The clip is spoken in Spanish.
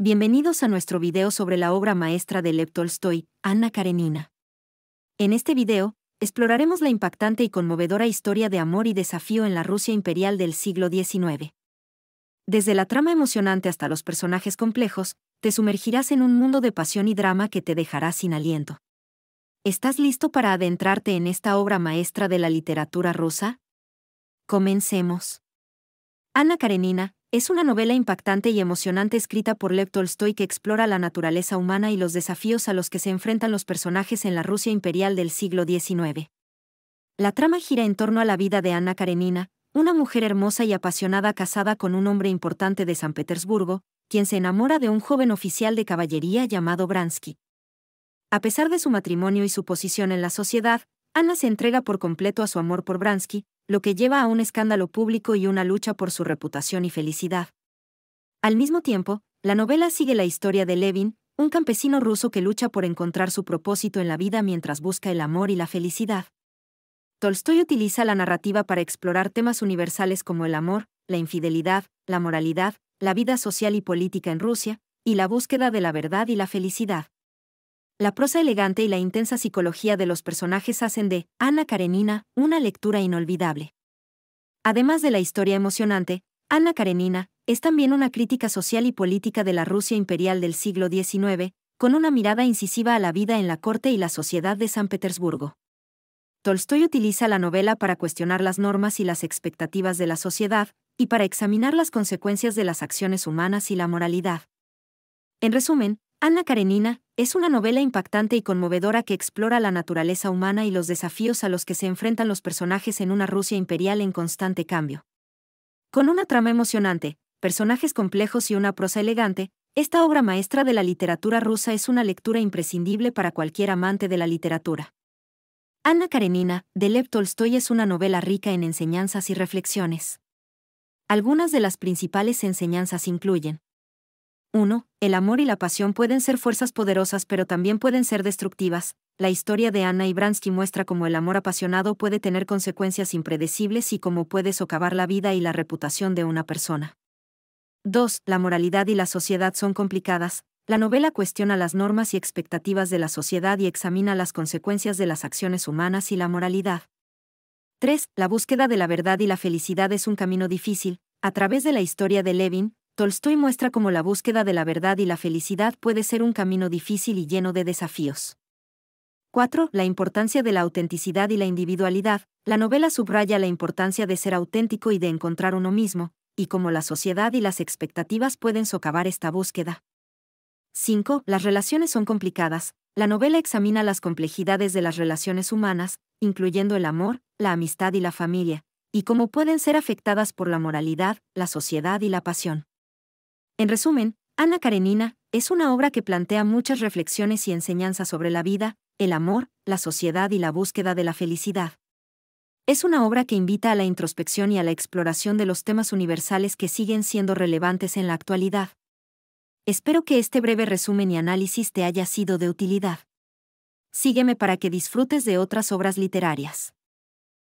Bienvenidos a nuestro video sobre la obra maestra de Lev Tolstoy, Anna Karenina. En este video, exploraremos la impactante y conmovedora historia de amor y desafío en la Rusia imperial del siglo XIX. Desde la trama emocionante hasta los personajes complejos, te sumergirás en un mundo de pasión y drama que te dejará sin aliento. ¿Estás listo para adentrarte en esta obra maestra de la literatura rusa? Comencemos. Ana Karenina, es una novela impactante y emocionante escrita por Lev Tolstoy que explora la naturaleza humana y los desafíos a los que se enfrentan los personajes en la Rusia imperial del siglo XIX. La trama gira en torno a la vida de Ana Karenina, una mujer hermosa y apasionada casada con un hombre importante de San Petersburgo, quien se enamora de un joven oficial de caballería llamado Bransky. A pesar de su matrimonio y su posición en la sociedad, Ana se entrega por completo a su amor por Bransky, lo que lleva a un escándalo público y una lucha por su reputación y felicidad. Al mismo tiempo, la novela sigue la historia de Levin, un campesino ruso que lucha por encontrar su propósito en la vida mientras busca el amor y la felicidad. Tolstoy utiliza la narrativa para explorar temas universales como el amor, la infidelidad, la moralidad, la vida social y política en Rusia, y la búsqueda de la verdad y la felicidad. La prosa elegante y la intensa psicología de los personajes hacen de Ana Karenina una lectura inolvidable. Además de la historia emocionante, Ana Karenina es también una crítica social y política de la Rusia imperial del siglo XIX, con una mirada incisiva a la vida en la corte y la sociedad de San Petersburgo. Tolstoy utiliza la novela para cuestionar las normas y las expectativas de la sociedad, y para examinar las consecuencias de las acciones humanas y la moralidad. En resumen, Ana Karenina es una novela impactante y conmovedora que explora la naturaleza humana y los desafíos a los que se enfrentan los personajes en una Rusia imperial en constante cambio. Con una trama emocionante, personajes complejos y una prosa elegante, esta obra maestra de la literatura rusa es una lectura imprescindible para cualquier amante de la literatura. Ana Karenina, de Lev Tolstoy es una novela rica en enseñanzas y reflexiones. Algunas de las principales enseñanzas incluyen 1. El amor y la pasión pueden ser fuerzas poderosas pero también pueden ser destructivas. La historia de Anna y Bransky muestra cómo el amor apasionado puede tener consecuencias impredecibles y cómo puede socavar la vida y la reputación de una persona. 2. La moralidad y la sociedad son complicadas. La novela cuestiona las normas y expectativas de la sociedad y examina las consecuencias de las acciones humanas y la moralidad. 3. La búsqueda de la verdad y la felicidad es un camino difícil. A través de la historia de Levin, Tolstoy muestra cómo la búsqueda de la verdad y la felicidad puede ser un camino difícil y lleno de desafíos. 4. La importancia de la autenticidad y la individualidad. La novela subraya la importancia de ser auténtico y de encontrar uno mismo, y cómo la sociedad y las expectativas pueden socavar esta búsqueda. 5. Las relaciones son complicadas. La novela examina las complejidades de las relaciones humanas, incluyendo el amor, la amistad y la familia, y cómo pueden ser afectadas por la moralidad, la sociedad y la pasión. En resumen, Ana Karenina es una obra que plantea muchas reflexiones y enseñanzas sobre la vida, el amor, la sociedad y la búsqueda de la felicidad. Es una obra que invita a la introspección y a la exploración de los temas universales que siguen siendo relevantes en la actualidad. Espero que este breve resumen y análisis te haya sido de utilidad. Sígueme para que disfrutes de otras obras literarias.